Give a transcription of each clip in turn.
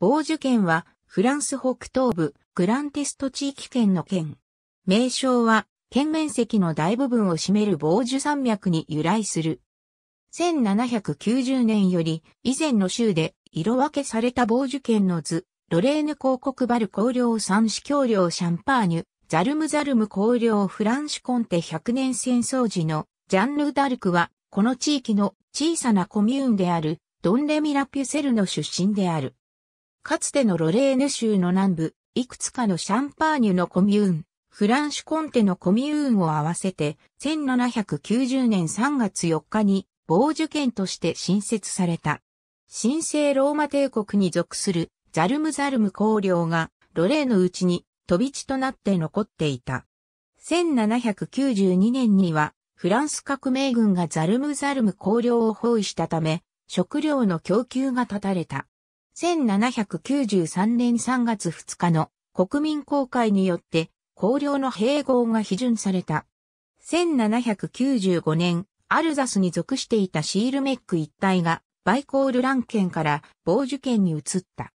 ボージュ県は、フランス北東部、グランテスト地域圏の県。名称は、県面積の大部分を占めるボージュ山脈に由来する。1790年より、以前の州で、色分けされたボージュ県の図、ロレーヌ広告バル公領三市協領シャンパーニュ、ザルムザルム公領フランシュコンテ100年戦争時のジャンヌ・ダルクは、この地域の小さなコミューンである、ドンレミラ・ピュセルの出身である。かつてのロレーヌ州の南部、いくつかのシャンパーニュのコミューン、フランシュコンテのコミューンを合わせて、1790年3月4日に、傍受県として新設された。神聖ローマ帝国に属するザルムザルム公領がロレーのうちに飛び地となって残っていた。1792年にはフランス革命軍がザルムザルム公領を包囲したため食料の供給が断たれた。1793年3月2日の国民公会によって、公領の併合が批准された。1795年、アルザスに属していたシールメック一帯が、バイコールラン県から防受県に移った。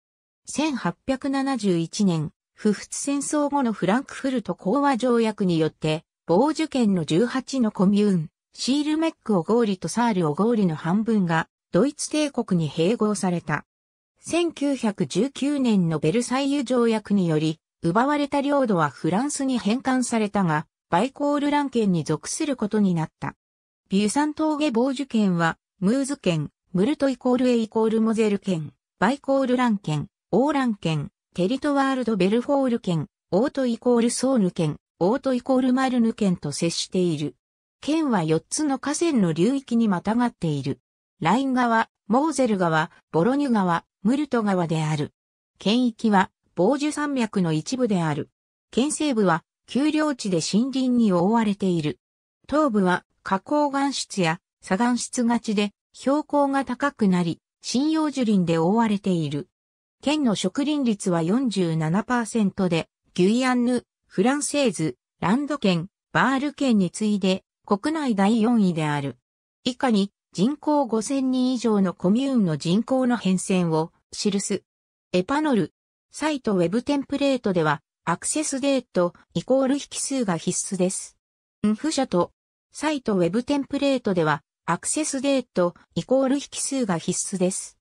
1871年、不仏戦争後のフランクフルト講和条約によって、防受県の18のコミューン、シールメック・オゴーリとサール・オゴーリの半分が、ドイツ帝国に併合された。1919年のベルサイユ条約により、奪われた領土はフランスに返還されたが、バイコールラン県に属することになった。ビュサン峠防樹県は、ムーズ県、ムルトイコールエイコールモゼル県、バイコールラン県、オーラン県、テリトワールドベルフォール県、オートイコールソーヌ県、オートイコールマルヌ県と接している。県は4つの河川の流域にまたがっている。ライン川、モーゼル川、ボロニュ川、ムルト川である。県域は、防樹山脈の一部である。県西部は、丘陵地で森林に覆われている。東部は、花崗岩質や砂岩質がちで、標高が高くなり、針葉樹林で覆われている。県の植林率は47%で、ギュイアンヌ、フランセーズ、ランド県、バール県に次いで、国内第4位である。以下に、人口5000人以上のコミューンの人口の変遷を記す。エパノル、サイトウェブテンプレートでは、アクセスデートイコール引数が必須です。ンフ社と、サイトウェブテンプレートでは、アクセスデートイコール引数が必須です。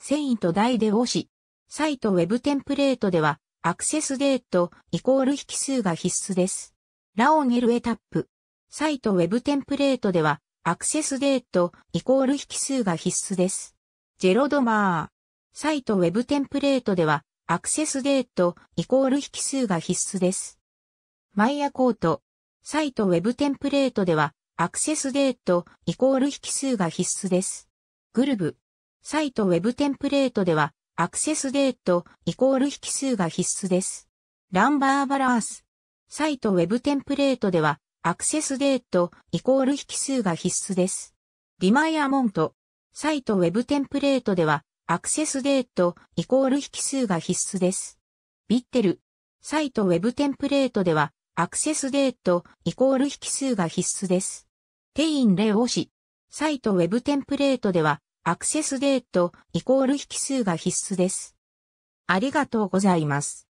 遷移と大で押し、サイトウェブテンプレートでは、アクセスデートイコール引数が必須です。ラオンエルエタップ、サイトウェブテンプレートでは、アクセスデートイコール引数が必須です。ジェロドマー。サイトウェブテンプレートでは、アクセスデートイコール引数が必須です。マイアコート。サイトウェブテンプレートでは、アクセスデートイコール引数が必須です。グルブ。サイトウェブテンプレートでは、アクセスデートイコール引数が必須です。ランバーバラース。サイトウェブテンプレートでは、アクセスデートイコール引数が必須です。リマイアモント、サイトウェブテンプレートでは、アクセスデートイコール引数が必須です。ビッテル、サイトウェブテンプレートでは、アクセスデートイコール引数が必須です。テインレオシ、サイトウェブテンプレートでは、アクセスデートイコール引数が必須です。ありがとうございます。